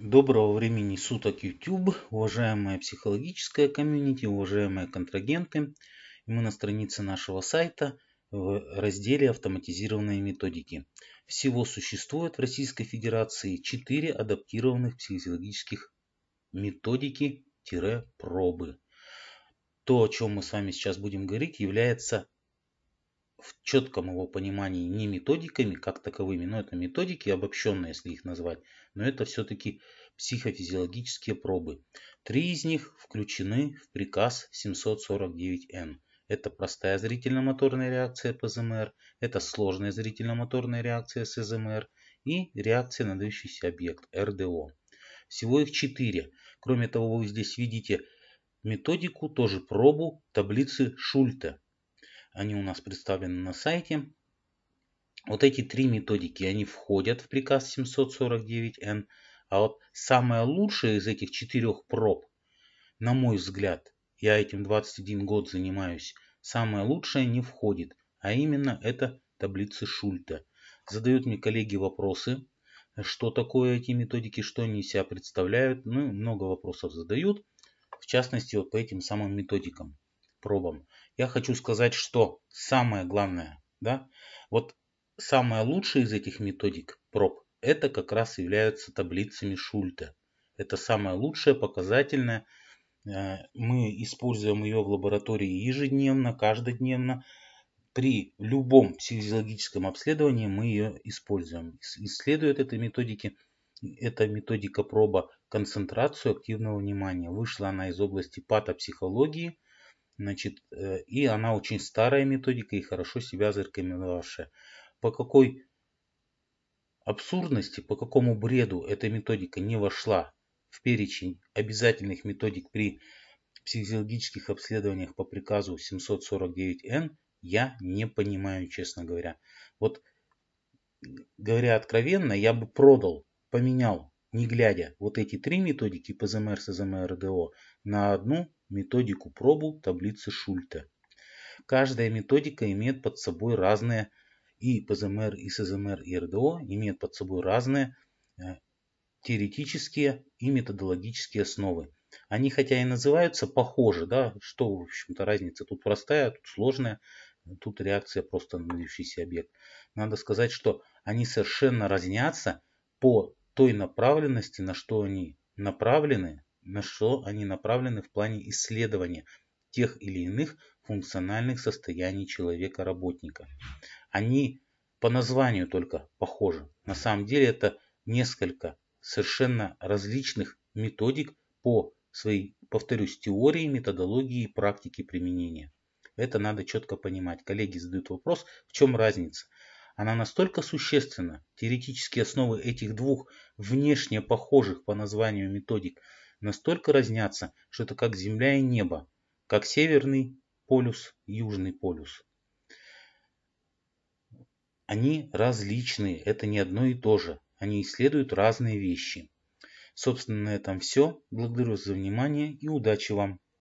Доброго времени суток YouTube, уважаемая психологическая комьюнити, уважаемые контрагенты. Мы на странице нашего сайта в разделе «Автоматизированные методики». Всего существует в Российской Федерации 4 адаптированных психологических методики-пробы. То, о чем мы с вами сейчас будем говорить, является в четком его понимании не методиками как таковыми, но это методики обобщенные, если их назвать, но это все-таки психофизиологические пробы. Три из них включены в приказ 749Н. Это простая зрительно-моторная реакция ПЗМР, это сложная зрительно-моторная реакция СЗМР и реакция на движущийся объект РДО. Всего их четыре. Кроме того, вы здесь видите методику, тоже пробу таблицы Шульта. Они у нас представлены на сайте. Вот эти три методики, они входят в приказ 749Н. А вот самая лучшая из этих четырех проб, на мой взгляд, я этим 21 год занимаюсь, самая лучшая не входит. А именно это таблицы Шульта. Задают мне коллеги вопросы, что такое эти методики, что они из себя представляют. Ну, много вопросов задают, в частности, вот по этим самым методикам пробам. Я хочу сказать, что самое главное, да, вот самое лучшее из этих методик проб, это как раз являются таблицами Шульта. Это самое лучшее, показательное. Э, мы используем ее в лаборатории ежедневно, каждодневно. При любом психологическом обследовании мы ее используем. Исследует этой методики, эта методика проба концентрацию активного внимания. Вышла она из области патопсихологии Значит, э, и она очень старая методика и хорошо себя зарекомендовавшая. По какой абсурдности, по какому бреду эта методика не вошла в перечень обязательных методик при психологических обследованиях по приказу 749Н, я не понимаю, честно говоря. Вот, говоря откровенно, я бы продал, поменял не глядя вот эти три методики ПЗМР, СЗМР, РДО на одну методику пробу таблицы Шульта. Каждая методика имеет под собой разные, и ПЗМР, и СЗМР, и РДО имеют под собой разные э, теоретические и методологические основы. Они хотя и называются похожи, да, что в общем-то разница, тут простая, тут сложная, тут реакция просто на объект. Надо сказать, что они совершенно разнятся по той направленности, на что они направлены, на что они направлены в плане исследования тех или иных функциональных состояний человека-работника. Они по названию только похожи. На самом деле это несколько совершенно различных методик по своей, повторюсь, теории, методологии и практике применения. Это надо четко понимать. Коллеги задают вопрос, в чем разница. Она настолько существенна, теоретические основы этих двух внешне похожих по названию методик настолько разнятся, что это как земля и небо, как северный полюс, южный полюс. Они различные, это не одно и то же. Они исследуют разные вещи. Собственно, на этом все. Благодарю за внимание и удачи вам!